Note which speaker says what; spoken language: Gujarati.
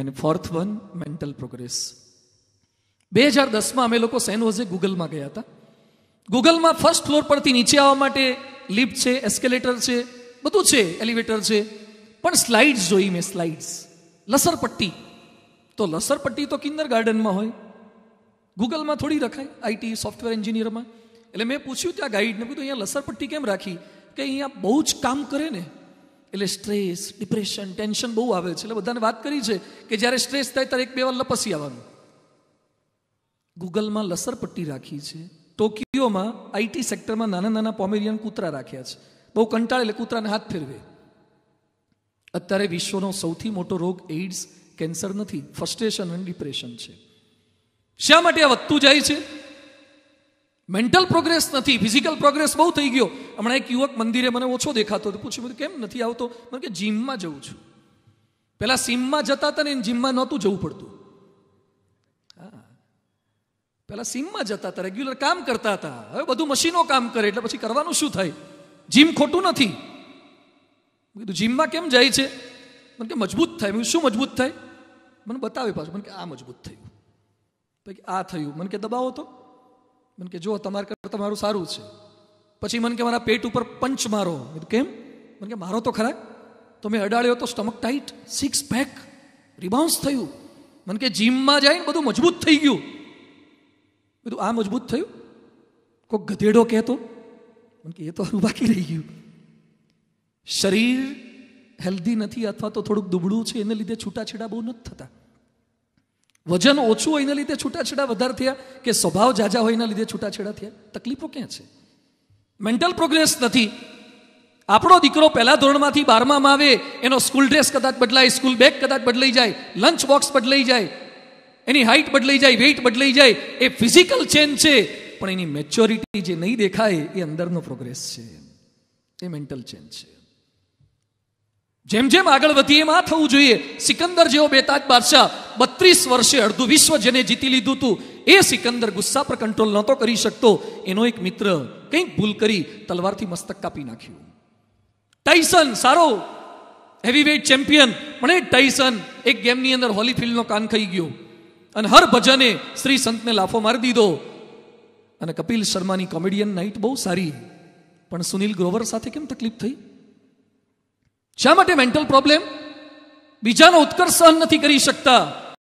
Speaker 1: and fourth one mental progress બે હજાર દસમાં અમે લોકો સેનહોઝે ગૂગલમાં ગયા હતા ગૂગલમાં ફર્સ્ટ ફ્લોર પરથી નીચે આવવા માટે લિફ્ટ છે એસ્કેલેટર છે બધું છે એલિવેટર છે પણ સ્લાઇડ્સ જોઈ મેં સ્લાઇડ્સ લસરપટ્ટી તો લસરપટ્ટી તો કિન્દર ગાર્ડનમાં હોય ગૂગલમાં થોડી રખાય આઈટી સોફ્ટવેર એન્જિનિયરમાં એટલે મેં પૂછ્યું ત્યાં ગાઈડને કીધું અહીંયા લસરપટ્ટી કેમ રાખી કે અહીંયા બહુ જ કામ કરે ને એટલે સ્ટ્રેસ ડિપ્રેશન ટેન્શન બહુ આવે છે એટલે બધાને વાત કરી છે કે જ્યારે સ્ટ્રેસ થાય ત્યારે એક બે વાર લપસી આવવાનું ગૂગલમાં લસરપટ્ટી રાખી છે ટોકિયોમાં આઈટી સેક્ટરમાં નાના નાના પોમેરિયન કૂતરા રાખ્યા છે બહુ કંટાળે એટલે કૂતરાને હાથ ફેરવે અત્યારે વિશ્વનો સૌથી મોટો રોગ એઇડ્સ કેન્સર નથી ફ્રસ્ટ્રેશન અને ડિપ્રેશન છે શા માટે આ વધતું જાય છે મેન્ટલ પ્રોગ્રેસ નથી ફિઝિકલ પ્રોગ્રેસ બહુ થઈ ગયો હમણાં એક યુવક મંદિરે મને ઓછો દેખાતો હતો પૂછ્યું બધું કેમ નથી આવતો મને કે જીમમાં જવું છું પહેલાં સીમમાં જતા હતા ને એને જીમમાં નહોતું જવું પડતું હા પહેલાં સીમમાં જતા હતા રેગ્યુલર કામ કરતા હતા હવે બધું મશીનો કામ કરે એટલે પછી કરવાનું શું થાય જીમ ખોટું નથી કીધું જીમમાં કેમ જાય છે મને કે મજબૂત થાય મેં શું મજબૂત થાય મને બતાવે પાછું મને કે આ મજબૂત થયું પછી આ થયું મને કે દબાવો તો મને કે જો તમારે કરતાં મારું સારું છે પછી મને કે મારા પેટ ઉપર પંચ મારો કેમ મને કે મારો તો ખરા તો મેં અડાડ્યો તો stomach tight six pack rebounce થયું મને કે જીમમાં જઈને બધું મજબૂત થઈ ગયું બધું આ મજબૂત થયું કોઈ ગધેડો કહેતો મને કે એ તો હારું બાકી રહી ગયું શરીર હેલ્ધી નથી અથવા તો થોડુંક દુબળું છે એને લીધે છૂટાછેડા બહુ નથી થતા વજન ઓછું હોય એના લીધે છૂટાછેડા વધારે થયા કે સ્વભાવ જાજા હોય એના લીધે છૂટાછેડા થયા તકલીફો ક્યાં છે મેન્ટલ પ્રોગ્રેસ નથી આપણો દીકરો પહેલા ધોરણમાંથી બારમાં આવે એનો સ્કૂલ ડ્રેસ કદાચ બદલાય સ્કૂલ બેગ કદાચ બદલાઈ જાય લંચ બોક્સ બદલાઈ જાય એની હાઇટ બદલાઈ જાય વેઇટ બદલાઈ જાય એ ફિઝિકલ ચેન્જ છે પણ એની મેચ્યોરિટી જે નહીં દેખાય એ અંદરનો પ્રોગ્રેસ છે એ મેન્ટલ ચેન્જ છે જેમ જેમ આગળ વધીએ એમ આ થવું જોઈએ સિકંદર જેવો બેતાજ બાદશાહ બત્રીસ વર્ષે અડધું વિશ્વ જેને જીતી લીધું હતું એ સિકંદર ગુસ્સા પર કંટ્રોલ નહોતો કરી શકતો એનો એક મિત્ર કંઈક ભૂલ કરી તલવારથી મસ્તક કાપી નાખ્યું ટાઈસન સારો હેવીવેઇટ ચેમ્પિયન પણ એ ટાઈસન એક ગેમની અંદર હોલીફિલ્ડનો કાન ખાઈ ગયો અને હર ભજને શ્રી સંતને લાફો મારી દીધો અને કપિલ શર્માની કોમેડિયન નાઇટ બહુ સારી પણ સુનિલ ગ્રોવર સાથે કેમ તકલીફ થઈ શા માટે મેન્ટલ પ્રોબ્લેમ બીજાનો ઉત્કર્ષ સહન નથી કરી શકતા